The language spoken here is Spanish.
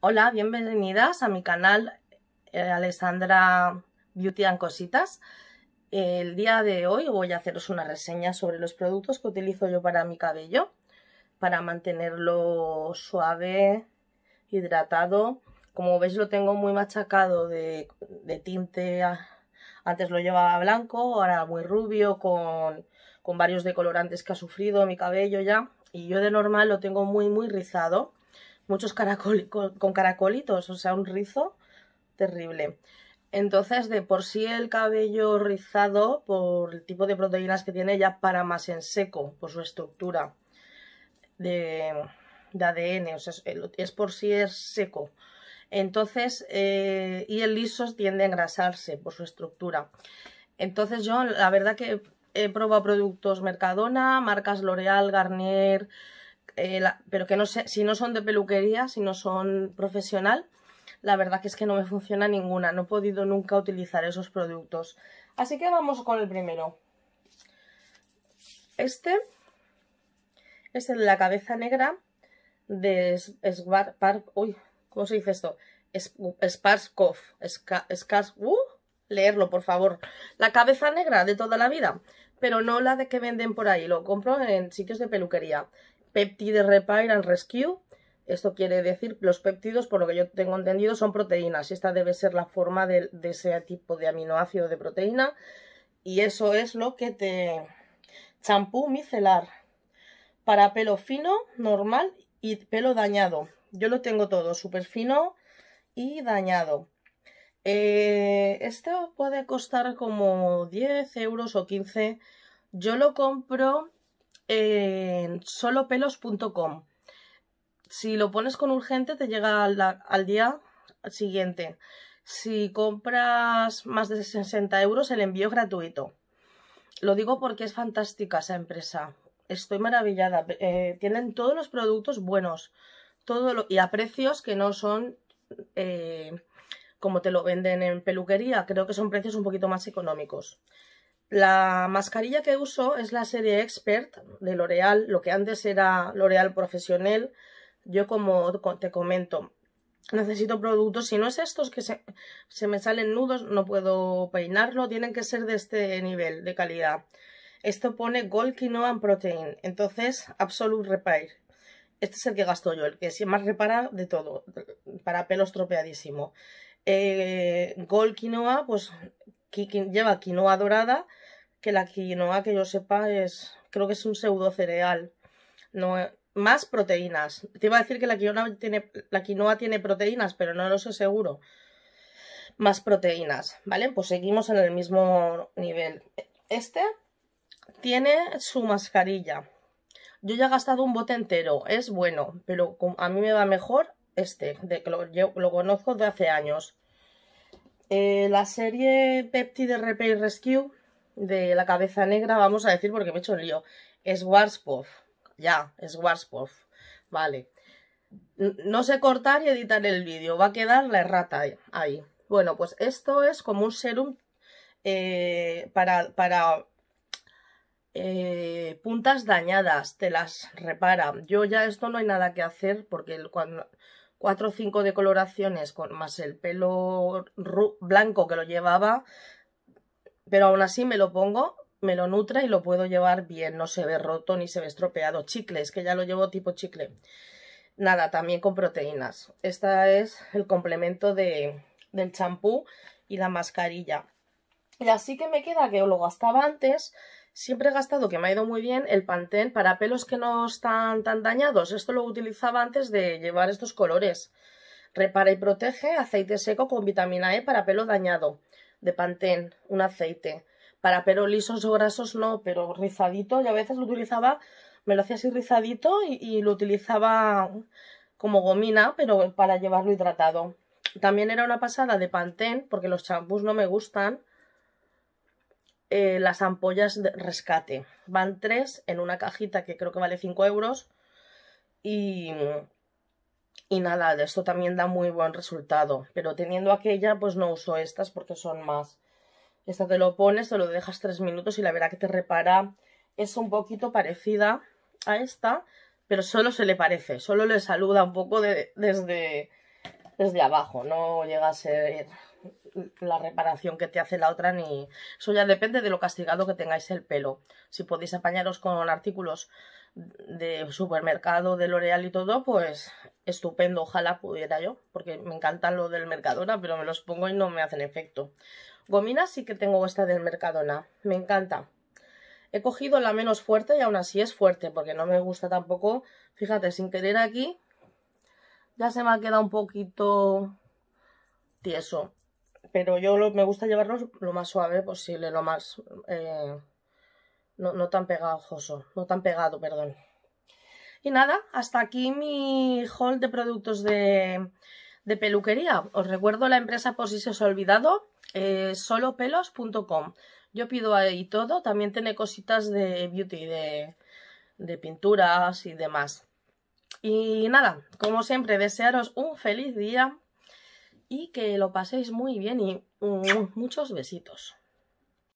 Hola, bienvenidas a mi canal eh, Alessandra Beauty and Cositas. El día de hoy voy a haceros una reseña sobre los productos que utilizo yo para mi cabello, para mantenerlo suave, hidratado. Como veis lo tengo muy machacado de, tinte, antes lo llevaba blanco, ahora muy rubio, con varios decolorantes que ha sufrido mi cabello ya. Y yo de normal lo tengo muy muy rizado muchos con, caracolitos, o sea, un rizo terrible. Entonces, de por sí el cabello rizado, por el tipo de proteínas que tiene, ya para más en seco, por su estructura de, de ADN, o sea, es por sí es seco. Entonces, eh, y el liso tiende a engrasarse por su estructura. Entonces yo, la verdad que he probado productos Mercadona, marcas L'Oreal, Garnier, eh, pero que no sé, si no son de peluquería, si no son profesional, la verdad que es que no me funciona ninguna, no he podido nunca utilizar esos productos. Así que vamos con el primero. Este es el de la cabeza negra de Spark. uy, ¿cómo se dice esto? Sparskov. Uh, leerlo, por favor. La cabeza negra de toda la vida, pero no la de que venden por ahí, lo compro en sitios de peluquería. Peptide Repair and Rescue. Esto quiere decir que los péptidos, por lo que yo tengo entendido, son proteínas. esta debe ser la forma de, ese tipo de aminoácido de proteína. Y eso es lo que te... Champú micelar para pelo fino, normal y pelo dañado. Yo lo tengo todo, súper fino y dañado. Eh, esto puede costar como 10 euros o 15. Yo lo compro en solopelos.com. Si lo pones con urgente te llega al, día siguiente. Si compras más de 60 euros el envío es gratuito. Lo digo porque es fantástica esa empresa. Estoy maravillada. Eh, tienen todos los productos buenos. y a precios que no son eh, como te lo venden en peluquería. Creo que son precios un poquito más económicos. La mascarilla que uso es la serie Expert de L'Oreal, lo que antes era L'Oreal Profesional. Yo como te comento, necesito productos, si no es estos que se, me salen nudos, no puedo peinarlo, tienen que ser de este nivel de calidad. Esto pone Gold Quinoa Protein, entonces Absolute Repair. Este es el que gasto yo, el que más repara de todo, para pelo estropeadísimo. Eh, Gold Quinoa, pues lleva quinoa dorada, que la quinoa que yo sepa es, creo que es un pseudo cereal, no, más proteínas. Te iba a decir que la quinoa tiene, la quinoa tiene proteínas, pero no lo sé seguro. Más proteínas, ¿vale? Pues seguimos en el mismo nivel. Este tiene su mascarilla. Yo ya he gastado un bote entero, es bueno, pero a mí me va mejor este, de que lo conozco de hace años. Eh, la serie de Repair Rescue de la cabeza negra, vamos a decir porque me he hecho el lío. Es Warspuff, Ya, es Warspuff, Vale. No sé cortar y editar el vídeo, va a quedar la errata ahí. Bueno, pues esto es como un serum eh, para, para eh, puntas dañadas, te las repara. Yo ya esto no hay nada que hacer porque cuando, cuatro o cinco decoloraciones con, más el pelo blanco que lo llevaba, pero aún así me lo pongo, me lo nutre y lo puedo llevar bien, no se ve roto ni se ve estropeado. chicle, es que ya lo llevo tipo chicle. Nada, también con proteínas. este es el complemento de, del champú y la mascarilla. Y así que me queda que lo gastaba antes, Siempre he gastado, que me ha ido muy bien, el Pantene para pelos que no están tan dañados. Esto lo utilizaba antes de llevar estos colores. Repara y protege, aceite seco con vitamina E para pelo dañado. De Pantene, un aceite. Para pelo lisos o grasos no, pero rizadito. Y a veces lo utilizaba, me lo hacía así rizadito y, y lo utilizaba como gomina, pero para llevarlo hidratado. También era una pasada de Pantene, porque los champús no me gustan. Eh, las ampollas de rescate. Van tres en una cajita que creo que vale 5 euros. Y, y nada, de esto también da muy buen resultado. Pero teniendo aquella, pues no uso estas porque son más. Esta te lo pones, te lo dejas 3 minutos y la verdad que te repara. Es un poquito parecida a esta, pero solo se le parece. Solo le saluda un poco desde, desde abajo. No llega a ser la reparación que te hace la otra ni... Eso ya depende de lo castigado que tengáis el pelo. Si podéis apañaros con artículos de supermercado, de L'Oreal y todo, pues estupendo, ojalá pudiera yo, porque me encanta lo del Mercadona, pero me los pongo y no me hacen efecto. Gominas sí que tengo esta del Mercadona, me encanta. He cogido la menos fuerte y aún así es fuerte, porque no me gusta tampoco, fíjate, sin querer aquí, ya se me ha quedado un poquito tieso pero yo me gusta llevarlos lo más suave posible, lo más... Eh, no, tan pegajoso, no tan pegado, perdón. Y nada, hasta aquí mi haul de productos de, de peluquería. Os recuerdo la empresa por si se os ha olvidado, eh, solopelos.com. Yo pido ahí todo, también tiene cositas de beauty, de, de pinturas y demás. Y nada, como siempre, desearos un feliz día, y que lo paséis muy bien y mm, muchos besitos.